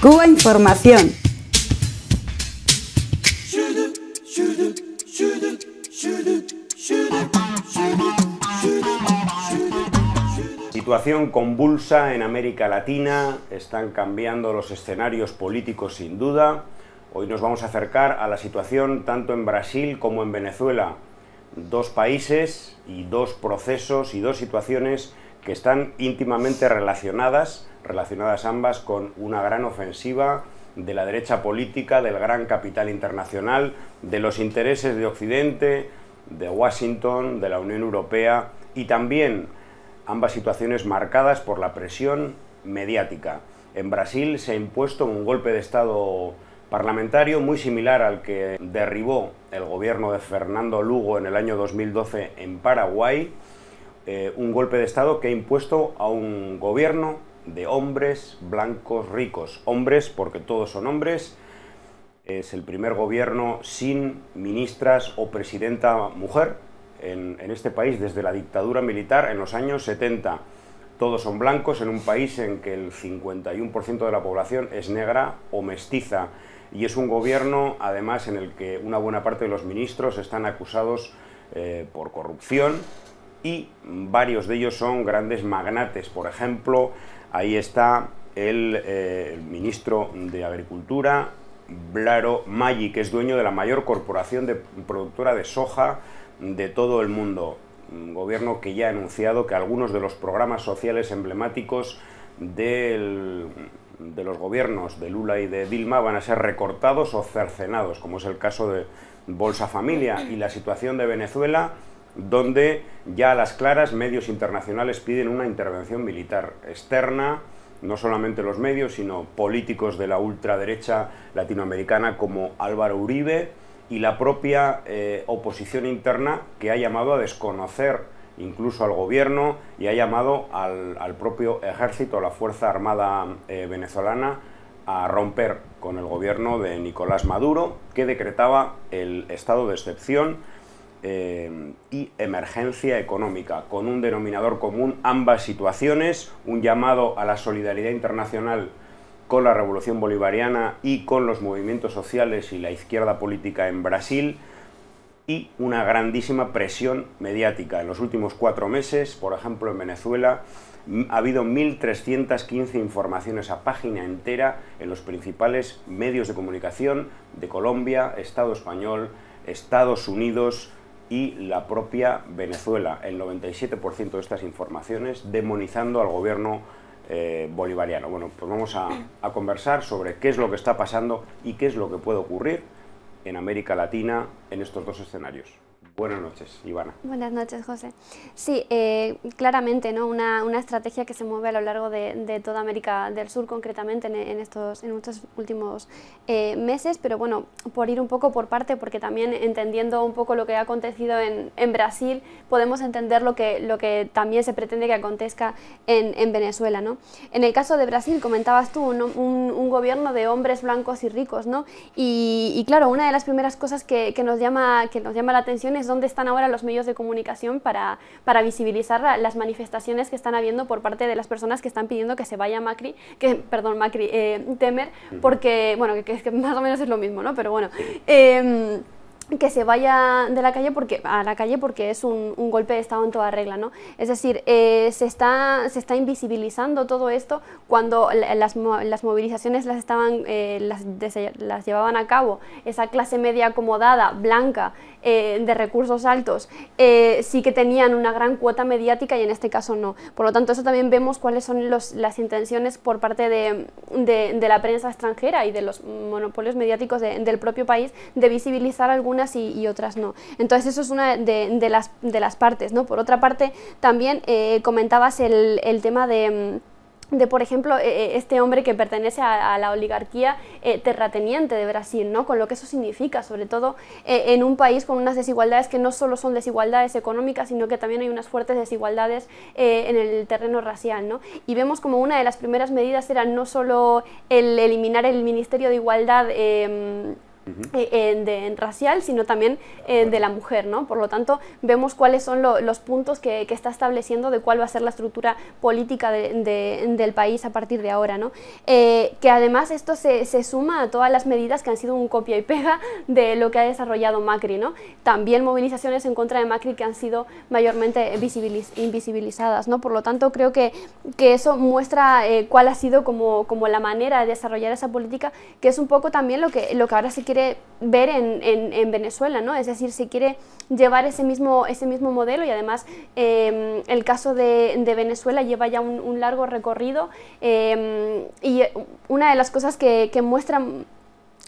Cuba Información. Situación convulsa en América Latina, están cambiando los escenarios políticos sin duda. Hoy nos vamos a acercar a la situación tanto en Brasil como en Venezuela, dos países y dos procesos y dos situaciones que están íntimamente relacionadas relacionadas ambas con una gran ofensiva de la derecha política, del gran capital internacional, de los intereses de Occidente, de Washington, de la Unión Europea y también ambas situaciones marcadas por la presión mediática. En Brasil se ha impuesto un golpe de Estado parlamentario muy similar al que derribó el gobierno de Fernando Lugo en el año 2012 en Paraguay, eh, un golpe de Estado que ha impuesto a un gobierno de hombres blancos ricos. Hombres porque todos son hombres. Es el primer gobierno sin ministras o presidenta mujer en, este país desde la dictadura militar en los años 70. Todos son blancos en un país en que el 51% de la población es negra o mestiza. Y es un gobierno, además, en el que una buena parte de los ministros están acusados eh, por corrupción y varios de ellos son grandes magnates. Por ejemplo, ahí está eh, el, ministro de Agricultura, Blaro Maggi, que es dueño de la mayor corporación de productora de soja de todo el mundo. Un gobierno que ya ha anunciado que algunos de los programas sociales emblemáticos de los gobiernos de Lula y de Dilma van a ser recortados o cercenados, como es el caso de Bolsa Familia y la situación de Venezuela donde ya a las claras medios internacionales piden una intervención militar externa, no solamente los medios, sino políticos de la ultraderecha latinoamericana como Álvaro Uribe y la propia eh, oposición interna que ha llamado a desconocer incluso al gobierno y ha llamado al, propio ejército, a la Fuerza Armada eh, venezolana, a romper con el gobierno de Nicolás Maduro, que decretaba el estado de excepción eh, y emergencia económica, con un denominador común ambas situaciones, un llamado a la solidaridad internacional con la revolución bolivariana y con los movimientos sociales y la izquierda política en Brasil y una grandísima presión mediática. En los últimos cuatro meses, por ejemplo, en Venezuela, ha habido 1.315 informaciones a página entera en los principales medios de comunicación de Colombia, Estado español, Estados Unidos, y la propia Venezuela, el 97% de estas informaciones, demonizando al gobierno eh, bolivariano. Bueno, pues vamos a, a conversar sobre qué es lo que está pasando y qué es lo que puede ocurrir en América Latina en estos dos escenarios. Buenas noches, Ivana. Buenas noches, José. Sí, eh, claramente, ¿no? Una, una, estrategia que se mueve a lo largo de, de toda América del Sur, concretamente en, estos, en estos últimos eh, meses, pero bueno, por ir un poco por parte, porque también entendiendo un poco lo que ha acontecido en, en Brasil, podemos entender lo que, lo que también se pretende que acontezca en, en Venezuela, ¿no? En el caso de Brasil, comentabas tú, un, un, gobierno de hombres blancos y ricos, ¿no? Y, y claro, una de las primeras cosas que, que, nos, llama, que nos llama la atención es dónde están ahora los medios de comunicación para, para visibilizar las manifestaciones que están habiendo por parte de las personas que están pidiendo que se vaya Macri, que, perdón, Macri, eh, Temer, porque, bueno, que, más o menos es lo mismo, ¿no? Pero bueno. Em, que se vaya de la calle porque, a la calle porque es un, un golpe de Estado en toda regla. ¿no? Es decir, eh, se, está, se está invisibilizando todo esto cuando las, las movilizaciones las, estaban, eh, las, llevaban a cabo esa clase media acomodada, blanca, eh, de recursos altos, sí que tenían una gran cuota mediática y en este caso no. Por lo tanto, eso también vemos cuáles son las intenciones por parte de, de, la prensa extranjera y de los monopolios mediáticos del propio país de visibilizar algunas y, otras no. Entonces eso es una de, las, de las partes, ¿no? Por otra parte, también eh, comentabas el, tema de mm, por ejemplo, e, e, este hombre que pertenece a, la oligarquía eh, terrateniente de Brasil, ¿no? con lo que eso significa, sobre todo eh, en un país con unas desigualdades que no solo son desigualdades económicas, sino que también hay unas fuertes desigualdades en el terreno racial. ¿no? Y vemos como una de las primeras medidas era no solo el eliminar el Ministerio de Igualdad, eh, en racial, sino también eh, de la mujer, ¿no? Por lo tanto, vemos cuáles son los puntos que, está estableciendo de cuál va a ser la estructura política del país a partir de ahora, ¿no? Eh, que además esto se, suma a todas las medidas que han sido un copia y pega de lo que ha desarrollado Macri, ¿no? También movilizaciones en contra de Macri que han sido mayormente invisibilizadas, ¿no? Por lo tanto, creo que, que eso muestra cuál ha sido como, como la manera de desarrollar esa política, que es un poco también lo que, lo que ahora se quiere ver en, Venezuela, ¿no? Es decir, si quiere llevar ese mismo, ese mismo modelo y además em, el caso de, Venezuela lleva ya un, largo recorrido em, y una de las cosas que, que muestran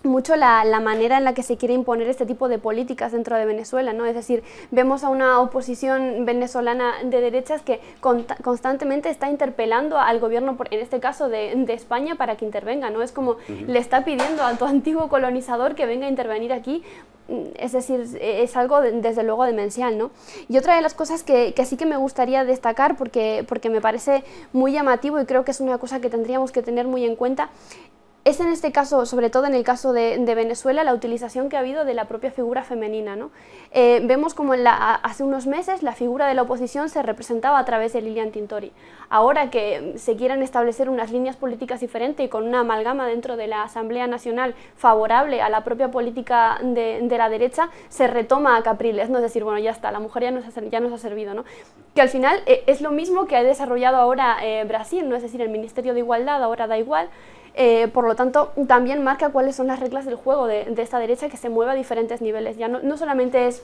mucho la, manera en la que se quiere imponer este tipo de políticas dentro de Venezuela, ¿no? Es decir, vemos a una oposición venezolana de derechas que constantemente está interpelando al gobierno, en este caso de, España, para que intervenga, ¿no? Es como le está pidiendo a tu antiguo colonizador que venga a intervenir aquí mm, es decir, es algo desde luego demencial, ¿no? Y otra de las cosas que, sí que me gustaría destacar, porque, porque me parece muy llamativo y creo que es una cosa que tendríamos que tener muy en cuenta, es en este caso, sobre todo en el caso de, Venezuela, la utilización que ha habido de la propia figura femenina. Eh, vemos como hace unos meses la figura de la oposición se representaba a través de Lilian Tintori. Ahora que se quieran establecer unas líneas políticas diferentes y con una amalgama dentro de la Asamblea Nacional favorable a la propia política de, la derecha, se retoma a Capriles, ¿no? es decir, bueno, ya está, la mujer ya nos ha, ya servido. Que al final eh, es lo mismo que ha desarrollado ahora eh, Brasil, ¿no? es decir, el Ministerio de Igualdad ahora da igual, eh, por lo tanto, también marca cuáles son las reglas del juego de, esta derecha que se mueve a diferentes niveles. Ya no solamente es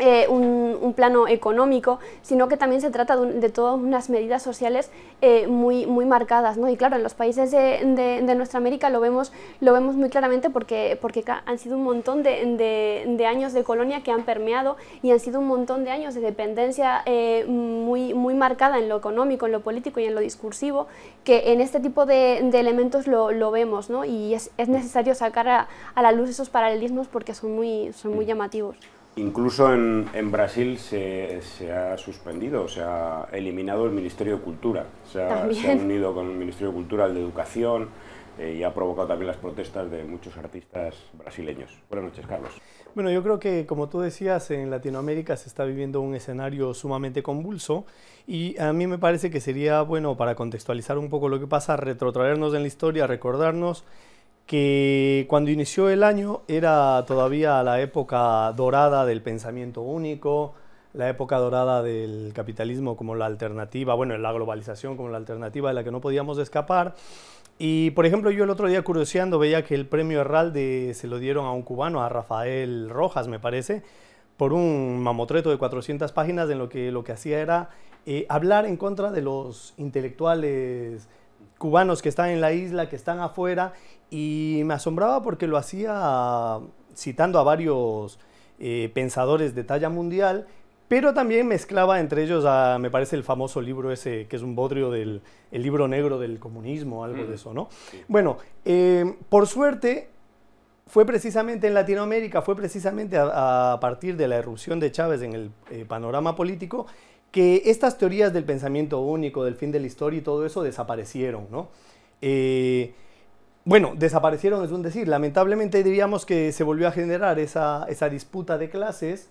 eh, un, plano económico, sino que también se trata de, todas unas medidas sociales eh, muy, muy marcadas. ¿no? Y claro, en los países de, nuestra América lo vemos, lo vemos muy claramente porque, porque han sido un montón de, años de colonia que han permeado y han sido un montón de años de dependencia eh, muy, muy marcada en lo económico, en lo político y en lo discursivo, que en este tipo de, elementos lo, vemos y es, necesario sacar a, a, la luz esos paralelismos porque son muy, son muy mm. llamativos. Incluso en, Brasil se, ha suspendido, se ha eliminado el Ministerio de Cultura, se ha, unido con el Ministerio de Cultura, el de Educación, eh, y ha provocado también las protestas de muchos artistas brasileños. Buenas noches, Carlos. Bueno, yo creo que, como tú decías, en Latinoamérica se está viviendo un escenario sumamente convulso y a mí me parece que sería bueno, para contextualizar un poco lo que pasa, retrotraernos en la historia, recordarnos que cuando inició el año era todavía la época dorada del pensamiento único, la época dorada del capitalismo como la alternativa, bueno, la globalización como la alternativa de la que no podíamos escapar. Y por ejemplo, yo el otro día curioseando veía que el premio Herralde se lo dieron a un cubano, a Rafael Rojas, me parece, por un mamotreto de 400 páginas en lo que lo que hacía era eh, hablar en contra de los intelectuales cubanos que están en la isla, que están afuera, y me asombraba porque lo hacía citando a varios eh, pensadores de talla mundial, pero también mezclaba entre ellos, a, me parece, el famoso libro ese, que es un bodrio del libro negro del comunismo, algo de eso, ¿no? Bueno, eh, por suerte, fue precisamente en Latinoamérica, fue precisamente a, partir de la erupción de Chávez en el eh, panorama político que estas teorías del pensamiento único, del fin de la historia y todo eso desaparecieron, eh, bueno, desaparecieron es un decir, lamentablemente diríamos que se volvió a generar esa, disputa de clases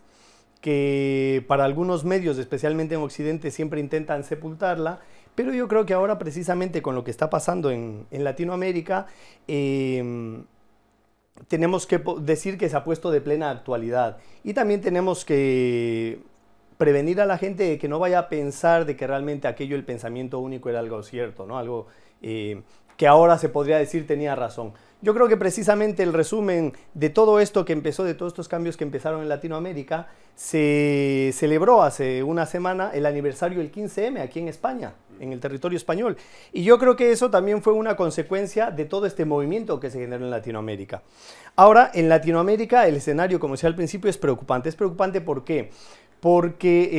que para algunos medios, especialmente en Occidente, siempre intentan sepultarla, pero yo creo que ahora precisamente con lo que está pasando en, Latinoamérica, em, tenemos que decir que se ha puesto de plena actualidad y también tenemos que prevenir a la gente de que no vaya a pensar de que realmente aquello, el pensamiento único, era algo cierto, ¿no? Algo eh, que ahora se podría decir tenía razón. Yo creo que precisamente el resumen de todo esto que empezó, de todos estos cambios que empezaron en Latinoamérica, se celebró hace una semana el aniversario del 15M aquí en España, en el territorio español. Y yo creo que eso también fue una consecuencia de todo este movimiento que se generó en Latinoamérica. Ahora, en Latinoamérica el escenario, como decía al principio, es preocupante. Es preocupante porque porque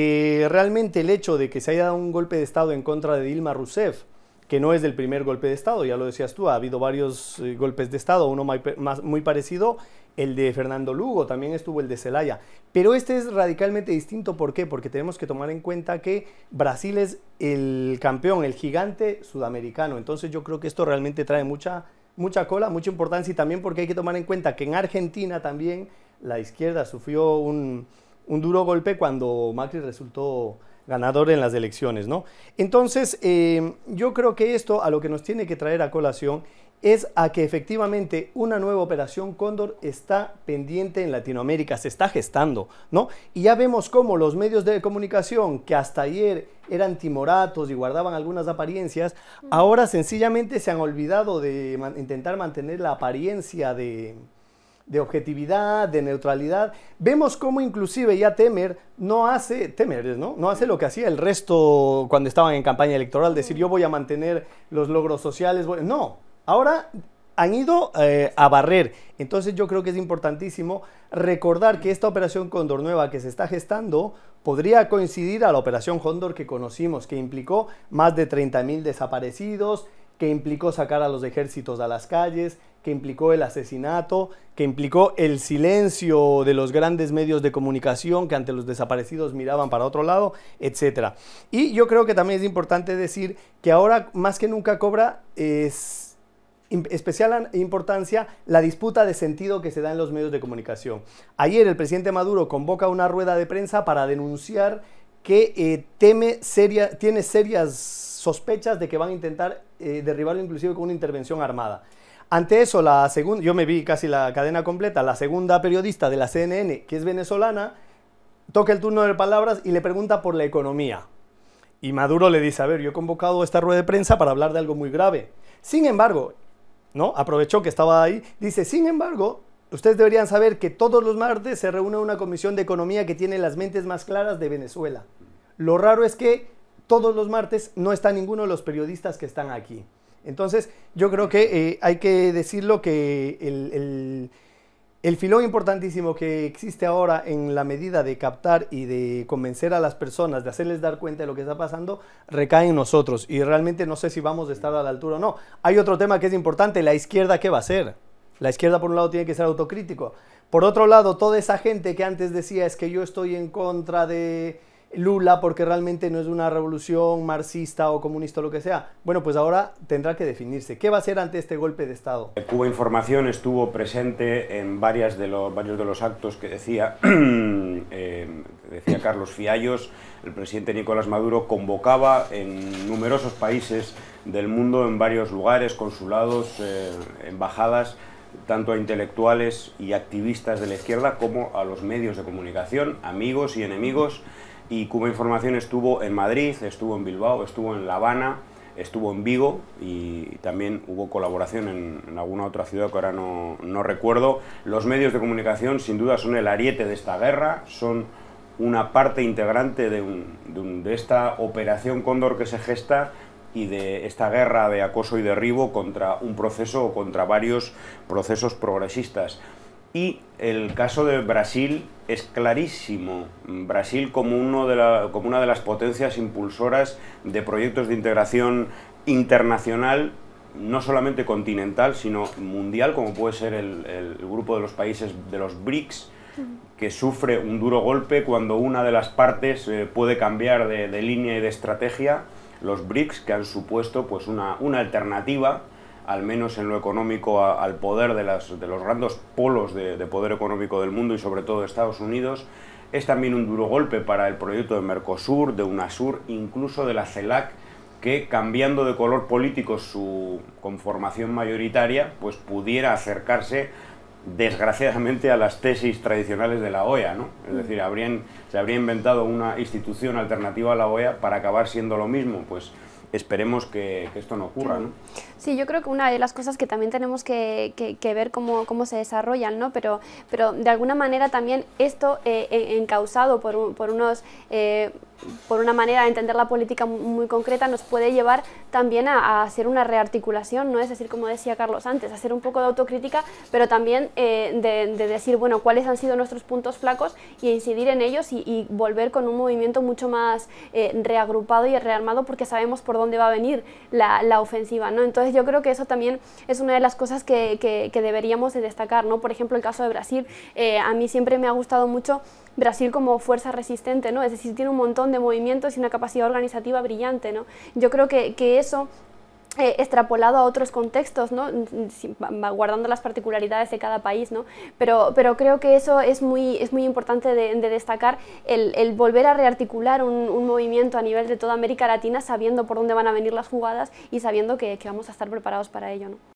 eh, realmente el hecho de que se haya dado un golpe de Estado en contra de Dilma Rousseff, que no es del primer golpe de Estado, ya lo decías tú, ha habido varios eh, golpes de Estado, uno muy parecido, el de Fernando Lugo, también estuvo el de Celaya, pero este es radicalmente distinto, ¿por qué? Porque tenemos que tomar en cuenta que Brasil es el campeón, el gigante sudamericano, entonces yo creo que esto realmente trae mucha, mucha cola, mucha importancia y también porque hay que tomar en cuenta que en Argentina también la izquierda sufrió un un duro golpe cuando Macri resultó ganador en las elecciones, ¿no? Entonces, eh, yo creo que esto a lo que nos tiene que traer a colación es a que efectivamente una nueva operación Cóndor está pendiente en Latinoamérica, se está gestando, ¿no? Y ya vemos cómo los medios de comunicación que hasta ayer eran timoratos y guardaban algunas apariencias, mm. ahora sencillamente se han olvidado de intentar mantener la apariencia de, de objetividad, de neutralidad. Vemos cómo inclusive ya Temer no hace, Temer, ¿no? No hace lo que hacía el resto cuando estaban en campaña electoral, decir yo voy a mantener los logros sociales. No, ahora han ido eh, a barrer. Entonces yo creo que es importantísimo recordar que esta operación Condor Nueva que se está gestando podría coincidir a la operación Condor que conocimos, que implicó más de 30.000 desaparecidos, que implicó sacar a los ejércitos a las calles, que implicó el asesinato, que implicó el silencio de los grandes medios de comunicación que ante los desaparecidos miraban para otro lado, etc. Y yo creo que también es importante decir que ahora más que nunca cobra es especial importancia la disputa de sentido que se da en los medios de comunicación. Ayer el presidente Maduro convoca una rueda de prensa para denunciar que eh, teme seria, tiene serias sospechas de que van a intentar eh, derribarlo inclusive con una intervención armada. Ante eso, la segunda, yo me vi casi la cadena completa, la segunda periodista de la CNN, que es venezolana, toca el turno de palabras y le pregunta por la economía. Y Maduro le dice, a ver, yo he convocado esta rueda de prensa para hablar de algo muy grave. Sin embargo, ¿no? Aprovechó que estaba ahí, dice, sin embargo, ustedes deberían saber que todos los martes se reúne una comisión de economía que tiene las mentes más claras de Venezuela. Lo raro es que todos los martes no está ninguno de los periodistas que están aquí. Entonces, yo creo que eh, hay que decirlo que el, el, filón importantísimo que existe ahora en la medida de captar y de convencer a las personas, de hacerles dar cuenta de lo que está pasando, recae en nosotros. Y realmente no sé si vamos a estar a la altura o no. Hay otro tema que es importante, la izquierda, ¿qué va a hacer? La izquierda, por un lado, tiene que ser autocrítico. Por otro lado, toda esa gente que antes decía es que yo estoy en contra de Lula porque realmente no es una revolución marxista o comunista o lo que sea. Bueno, pues ahora tendrá que definirse. ¿Qué va a ser ante este golpe de Estado? Cuba Información estuvo presente en varias de los, varios de los actos que decía, eh, decía Carlos Fiallos. El presidente Nicolás Maduro convocaba en numerosos países del mundo, en varios lugares, consulados, eh, embajadas, tanto a intelectuales y activistas de la izquierda como a los medios de comunicación, amigos y enemigos y Cuba Información estuvo en Madrid, estuvo en Bilbao, estuvo en La Habana, estuvo en Vigo y también hubo colaboración en, alguna otra ciudad que ahora no, recuerdo. Los medios de comunicación sin duda son el ariete de esta guerra, son una parte integrante de esta operación cóndor que se gesta y de esta guerra de acoso y derribo contra un proceso o contra varios procesos progresistas. Y el caso de Brasil es clarísimo. Brasil como, uno de la, como una de las potencias impulsoras de proyectos de integración internacional no solamente continental, sino mundial, como puede ser el, grupo de los países de los BRICS, que sufre un duro golpe cuando una de las partes eh, puede cambiar de, línea y de estrategia. Los BRICS, que han supuesto pues, una alternativa al menos en lo económico, al poder de, los grandes polos de, poder económico del mundo y sobre todo de Estados Unidos, es también un duro golpe para el proyecto de Mercosur, de UNASUR, incluso de la CELAC, que cambiando de color político su conformación mayoritaria, pues pudiera acercarse desgraciadamente a las tesis tradicionales de la OEA, ¿no? Es mm. decir, se habría inventado una institución alternativa a la OEA para acabar siendo lo mismo, pues esperemos que, esto no ocurra. ¿no? Sí, yo creo que una de las cosas que también tenemos que, ver cómo, cómo, se desarrollan, ¿no? pero, pero de alguna manera también esto eh, eh encausado por, unos eh, por una manera de entender la política muy concreta, nos puede llevar también a, hacer una rearticulación, ¿no? Es decir, como decía Carlos antes, hacer un poco de autocrítica, pero también eh, de, decir, bueno, cuáles han sido nuestros puntos flacos y e incidir en ellos y, volver con un movimiento mucho más eh, reagrupado y rearmado porque sabemos por dónde va a venir la, ofensiva, ¿no? Entonces yo creo que eso también es una de las cosas que, deberíamos destacar, ¿no? Por ejemplo, el caso de Brasil, eh, a mí siempre me ha gustado mucho Brasil como fuerza resistente, ¿no? Es decir, tiene un montón de movimientos y una capacidad organizativa brillante. ¿no? Yo creo que, eso eh, extrapolado a otros contextos, ¿no? guardando las particularidades de cada país, pero, pero creo que eso es muy, es muy importante de, destacar, el, volver a rearticular un, movimiento a nivel de toda América Latina sabiendo por dónde van a venir las jugadas y sabiendo que, que vamos a estar preparados para ello. ¿no?